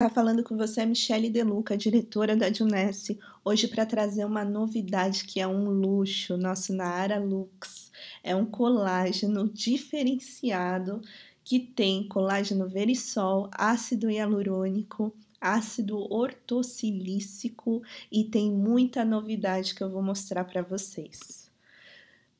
Está falando com você, Michele Deluca, diretora da Junesse, hoje para trazer uma novidade que é um luxo, nosso Nara Lux. É um colágeno diferenciado que tem colágeno verisol, ácido hialurônico, ácido ortocilícico e tem muita novidade que eu vou mostrar para vocês.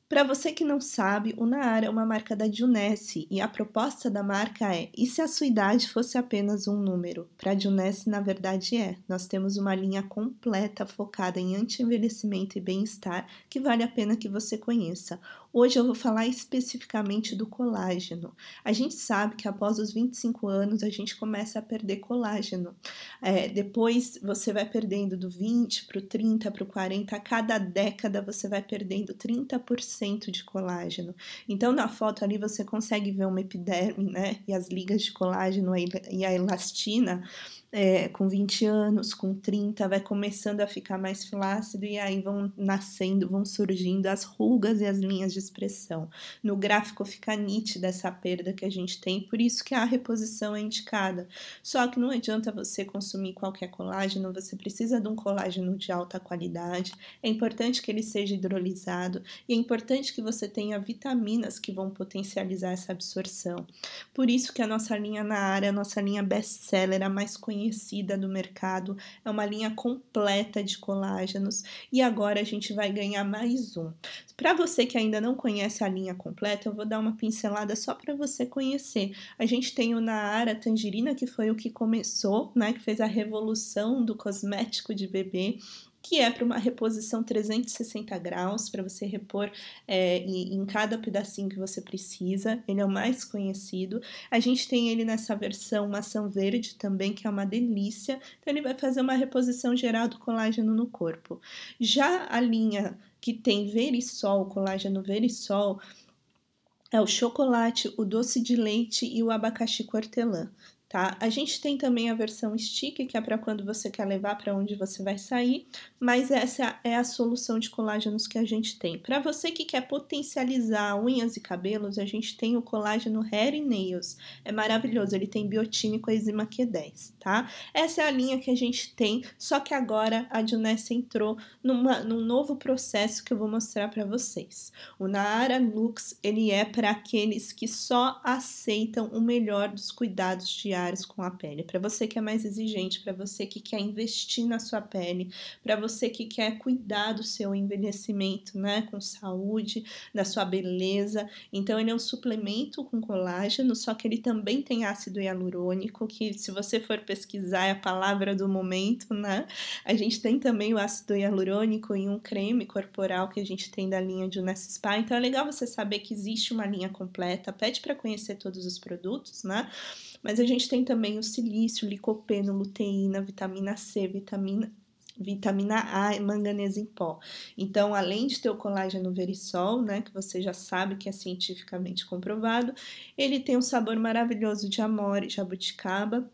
Para você que não sabe, o Naara é uma marca da Junesse e a proposta da marca é: e se a sua idade fosse apenas um número? Para a Junesse, na verdade, é. Nós temos uma linha completa focada em anti-envelhecimento e bem-estar que vale a pena que você conheça. Hoje eu vou falar especificamente do colágeno. A gente sabe que após os 25 anos a gente começa a perder colágeno. É, depois você vai perdendo do 20 para o 30 para o 40. A cada década você vai perdendo 30% de colágeno. Então na foto ali você consegue ver uma epiderme, né? E as ligas de colágeno e a elastina é, com 20 anos, com 30, vai começando a ficar mais flácido e aí vão nascendo, vão surgindo as rugas e as linhas de expressão. No gráfico fica nítida essa perda que a gente tem, por isso que a reposição é indicada. Só que não adianta você consumir qualquer colágeno, você precisa de um colágeno de alta qualidade, é importante que ele seja hidrolisado e é importante que você tenha vitaminas que vão potencializar essa absorção. Por isso que a nossa linha na área, a nossa linha best-seller, a mais conhecida conhecida do mercado, é uma linha completa de colágenos e agora a gente vai ganhar mais um. Para você que ainda não conhece a linha completa, eu vou dar uma pincelada só para você conhecer. A gente tem o Naara Tangerina, que foi o que começou, né, que fez a revolução do cosmético de bebê que é para uma reposição 360 graus, para você repor é, em cada pedacinho que você precisa. Ele é o mais conhecido. A gente tem ele nessa versão maçã verde também, que é uma delícia. Então, ele vai fazer uma reposição geral do colágeno no corpo. Já a linha que tem verisol, colágeno verisol, é o chocolate, o doce de leite e o abacaxi cortelã tá? A gente tem também a versão stick, que é para quando você quer levar para onde você vai sair, mas essa é a solução de colágenos que a gente tem. Para você que quer potencializar unhas e cabelos, a gente tem o colágeno Hair and Nails. É maravilhoso, ele tem biotínico e coenzima Q10, tá? Essa é a linha que a gente tem, só que agora a Junessa entrou numa, num novo processo que eu vou mostrar para vocês. O Naara Lux, ele é para aqueles que só aceitam o melhor dos cuidados de familiares com a pele, para você que é mais exigente, para você que quer investir na sua pele, para você que quer cuidar do seu envelhecimento, né, com saúde, da sua beleza. Então ele é um suplemento com colágeno, só que ele também tem ácido hialurônico, que se você for pesquisar é a palavra do momento, né? A gente tem também o ácido hialurônico em um creme corporal que a gente tem da linha de Unesco Spa. Então é legal você saber que existe uma linha completa. Pede para conhecer todos os produtos, né? Mas a gente tem também o silício, licopeno, luteína, vitamina C, vitamina vitamina A e manganês em pó. Então, além de ter o colágeno verisol, né, que você já sabe que é cientificamente comprovado, ele tem um sabor maravilhoso de amora e jabuticaba,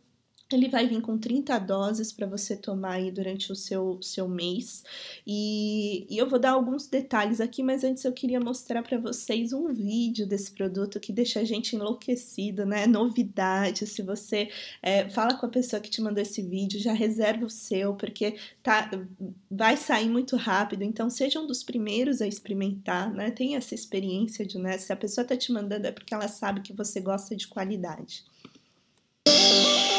ele vai vir com 30 doses para você tomar aí durante o seu, seu mês. E, e eu vou dar alguns detalhes aqui, mas antes eu queria mostrar para vocês um vídeo desse produto que deixa a gente enlouquecido, né? Novidade. Se você é, fala com a pessoa que te mandou esse vídeo, já reserva o seu, porque tá, vai sair muito rápido. Então, seja um dos primeiros a experimentar, né? Tenha essa experiência de, né? Se a pessoa tá te mandando é porque ela sabe que você gosta de qualidade. Música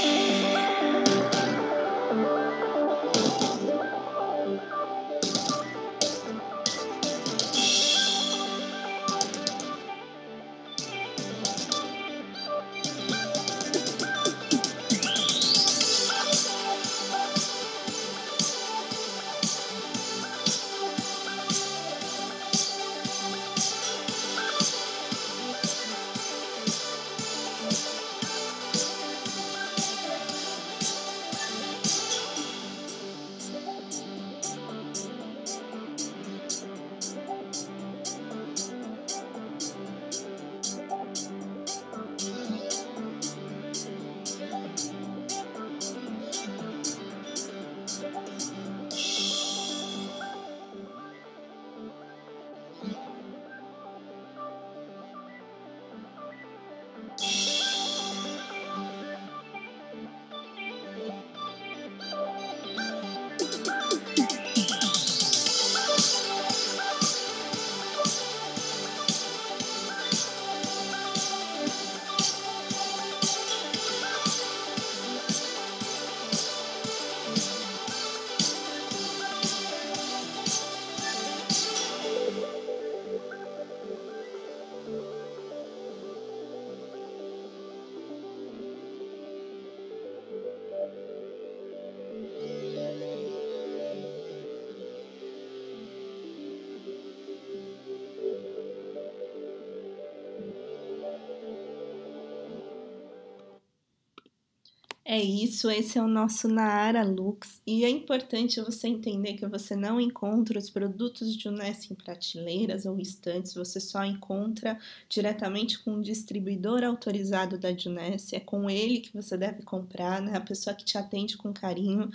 É isso, esse é o nosso Naara Lux e é importante você entender que você não encontra os produtos de Unesco em prateleiras ou estantes, você só encontra diretamente com um distribuidor autorizado da Unesco, é com ele que você deve comprar, né? A pessoa que te atende com carinho.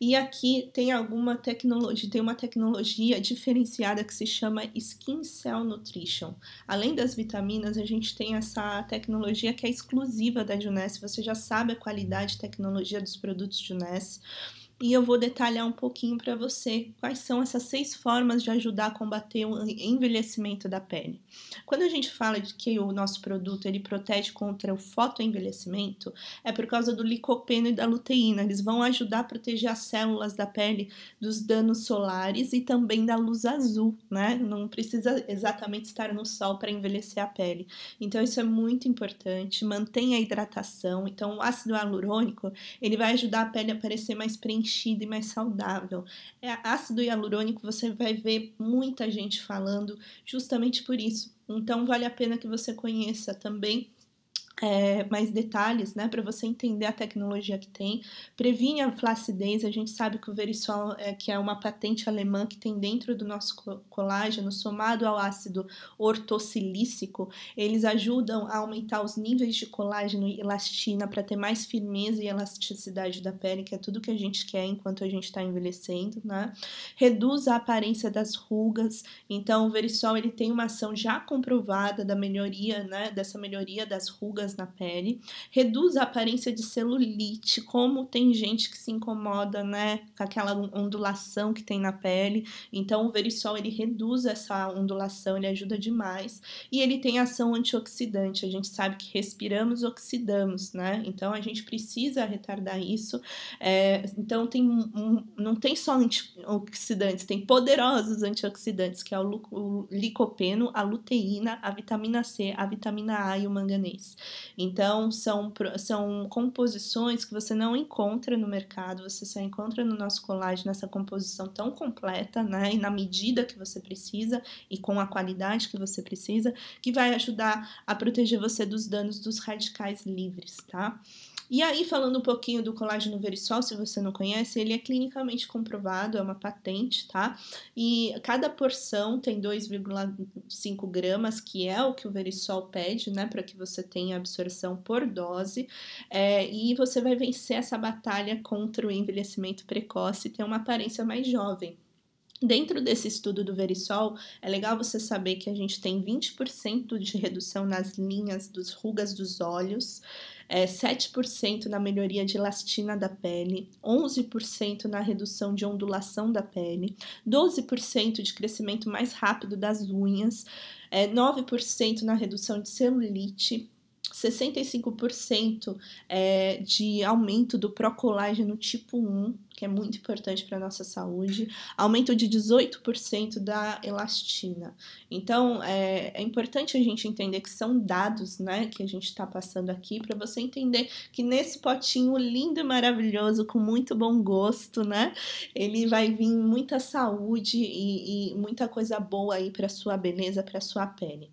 E aqui tem alguma tecnologia, tem uma tecnologia diferenciada que se chama Skin Cell Nutrition. Além das vitaminas, a gente tem essa tecnologia que é exclusiva da Unesco, você já sabe a qualidade tecnologia dos produtos de Unes e eu vou detalhar um pouquinho para você quais são essas seis formas de ajudar a combater o envelhecimento da pele. Quando a gente fala de que o nosso produto ele protege contra o fotoenvelhecimento, é por causa do licopeno e da luteína. Eles vão ajudar a proteger as células da pele dos danos solares e também da luz azul, né? Não precisa exatamente estar no sol para envelhecer a pele. Então isso é muito importante. mantém a hidratação. Então o ácido hialurônico, ele vai ajudar a pele a parecer mais preenchida preenchida e mais saudável. É, ácido hialurônico você vai ver muita gente falando justamente por isso. Então vale a pena que você conheça também é, mais detalhes, né, para você entender a tecnologia que tem. Previne a flacidez, a gente sabe que o verisol, é, que é uma patente alemã que tem dentro do nosso colágeno, somado ao ácido ortocilícico, eles ajudam a aumentar os níveis de colágeno e elastina para ter mais firmeza e elasticidade da pele, que é tudo que a gente quer enquanto a gente está envelhecendo, né? Reduz a aparência das rugas, então o verisol ele tem uma ação já comprovada da melhoria, né, dessa melhoria das rugas na pele, reduz a aparência de celulite, como tem gente que se incomoda, né, com aquela ondulação que tem na pele. Então o verissol ele reduz essa ondulação, ele ajuda demais e ele tem ação antioxidante. A gente sabe que respiramos, oxidamos, né? Então a gente precisa retardar isso. É, então tem um, não tem só antioxidantes, tem poderosos antioxidantes que é o, o licopeno, a luteína, a vitamina C, a vitamina A e o manganês. Então, são, são composições que você não encontra no mercado, você só encontra no nosso colágeno nessa composição tão completa, né? E na medida que você precisa e com a qualidade que você precisa, que vai ajudar a proteger você dos danos dos radicais livres, tá? E aí, falando um pouquinho do colágeno verisol, se você não conhece, ele é clinicamente comprovado, é uma patente, tá? E cada porção tem 2,5 gramas, que é o que o verisol pede, né, para que você tenha absorção por dose, é, e você vai vencer essa batalha contra o envelhecimento precoce e ter uma aparência mais jovem. Dentro desse estudo do Verisol, é legal você saber que a gente tem 20% de redução nas linhas dos rugas dos olhos, é, 7% na melhoria de elastina da pele, 11% na redução de ondulação da pele, 12% de crescimento mais rápido das unhas, é, 9% na redução de celulite, 65% é, de aumento do procolágeno tipo 1, que é muito importante para a nossa saúde, aumento de 18% da elastina. Então, é, é, importante a gente entender que são dados né, que a gente está passando aqui para você entender que nesse potinho lindo e maravilhoso, com muito bom gosto, né, ele vai vir muita saúde e, e muita coisa boa aí para sua beleza, para sua pele.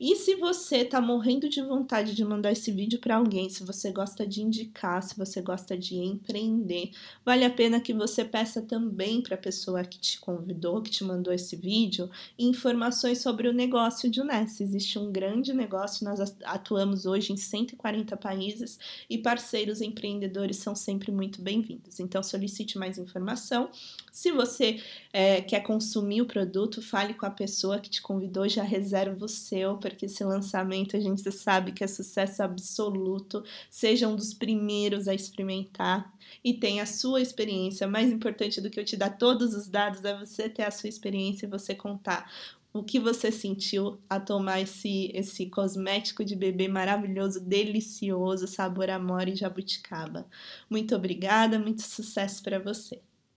E se você está morrendo de vontade de mandar mandar esse vídeo para alguém, se você gosta de indicar, se você gosta de empreender, vale a pena que você peça também para a pessoa que te convidou, que te mandou esse vídeo, informações sobre o negócio de Unesco. Existe um grande negócio, nós atuamos hoje em 140 países e parceiros empreendedores são sempre muito bem-vindos. Então, solicite mais informação. Se você é, quer consumir o produto, fale com a pessoa que te convidou, já reserva o seu, porque esse lançamento a gente sabe que é sucesso sucesso absoluto, seja um dos primeiros a experimentar e tenha a sua experiência. Mais importante do que eu te dar todos os dados é você ter a sua experiência e você contar o que você sentiu a tomar esse, esse cosmético de bebê maravilhoso, delicioso, sabor amor e jabuticaba. Muito obrigada, muito sucesso para você.